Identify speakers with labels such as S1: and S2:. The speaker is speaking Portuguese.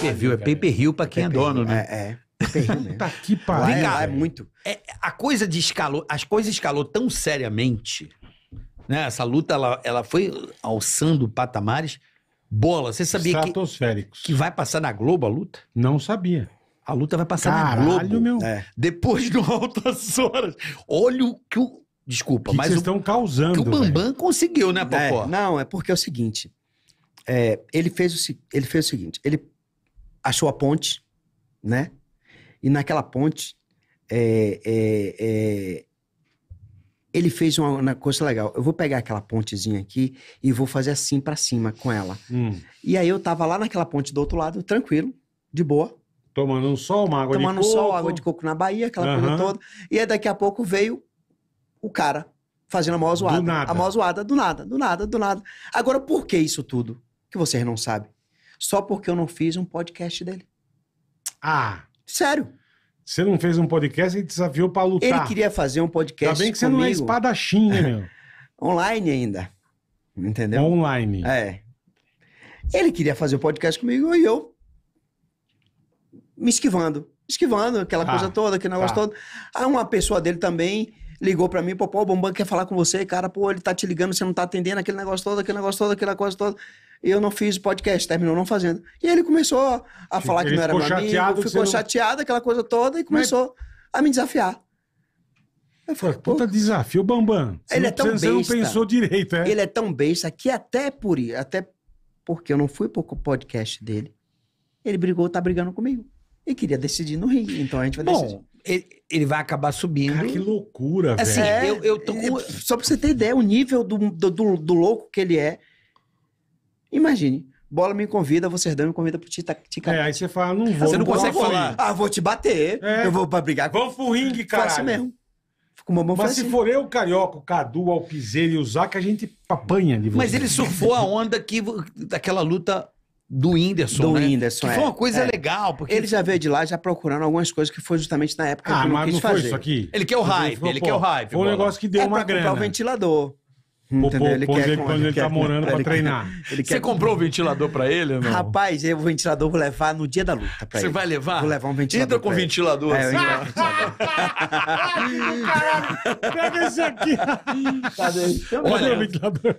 S1: pay-per-view, é pay-per-view pra é quem é, dono, né? né? É, é. Puta que pariu. É, é muito. É, a coisa de escalou, as coisas escalou tão seriamente, né? Essa luta, ela, ela foi alçando patamares. Bola, você sabia que, que vai passar na Globo a luta? Não sabia. A luta vai passar Caralho, na Globo. meu. É. Depois de altas horas. Olha o que o... Desculpa, que mas... Que vocês o, estão causando, que o Bambam conseguiu, né, é, Popó? É, não, é porque é o seguinte. É, ele, fez o, ele fez o seguinte. Ele achou a ponte, né? E naquela ponte, é, é, é, ele fez uma, uma, coisa legal. Eu vou pegar aquela pontezinha aqui e vou fazer assim para cima com ela. Hum. E aí eu tava lá naquela ponte do outro lado, tranquilo, de boa. Tomando um sol, uma água Tomando de coco. Tomando sol, água de coco na Bahia, aquela uhum. coisa toda. E aí daqui a pouco veio o cara fazendo a maior zoada. Do nada. A maior zoada, do nada, do nada, do nada. Agora, por que isso tudo? Que vocês não sabem só porque eu não fiz um podcast dele. Ah. Sério. Você não fez um podcast e desafiou para lutar. Ele queria fazer um podcast. Tá bem que comigo. você não é espadachim, né, meu? Online ainda. Entendeu? Online. É. Ele queria fazer o um podcast comigo e eu me esquivando. Esquivando aquela tá. coisa toda, aquele negócio tá. todo. Aí ah, uma pessoa dele também ligou para mim, pô, pô, o quer falar com você, cara, pô, ele tá te ligando, você não tá atendendo, aquele negócio todo, aquele negócio todo, aquela coisa Aquela coisa toda e eu não fiz o podcast, terminou não fazendo. E ele começou a falar ele que não era meu amigo, ficou chateado, aquela coisa toda, e começou Mas... a me desafiar. Eu falei, Puta desafio, Bambam. Você ele é tão besta. Você não pensou direito, é? Ele é tão besta que até por até porque eu não fui pro podcast dele, ele brigou, tá brigando comigo. E queria decidir no ringue, então a gente vai Bom, decidir. Ele, ele vai acabar subindo. Cara, que loucura, assim, velho. É, eu, eu tô é, é, Só pra você ter ideia, o nível do, do, do, do louco que ele é, Imagine. Bola me convida, você dando me convida pro tica, É, aí você fala, não vou. Você não, consegue falar. Ah, vou te bater. É. Eu vou pra brigar. Vamos pro ringue, cara. Faço mesmo. Fico uma mão Mas se assim. for eu, Carioca, o Cadu, Alpizeiro e o Zaca, a gente apanha ali. Mas ele surfou a onda que, daquela luta do Whindersson, do né? Whindersson, que é, foi uma é. coisa é. legal, porque... Ele já veio de lá já procurando algumas coisas que foi justamente na época ah, que ele não mas não foi isso aqui. Ele quer o hype, ele, falou, ele quer o hype. Foi um negócio que deu é uma grana. comprar o ventilador. Hum. Pô, entendeu? Ele quer, ele, quando ele, tá quer, tá morando ele pra treinar. Ele Você comprou o um ventilador pra ele ou não? Rapaz, eu, o ventilador vou levar no dia da luta pra Você ele. vai levar? Vou levar um ventilador. Entra com o ventilador. assim. É, pega esse aqui. Cadê? Olha,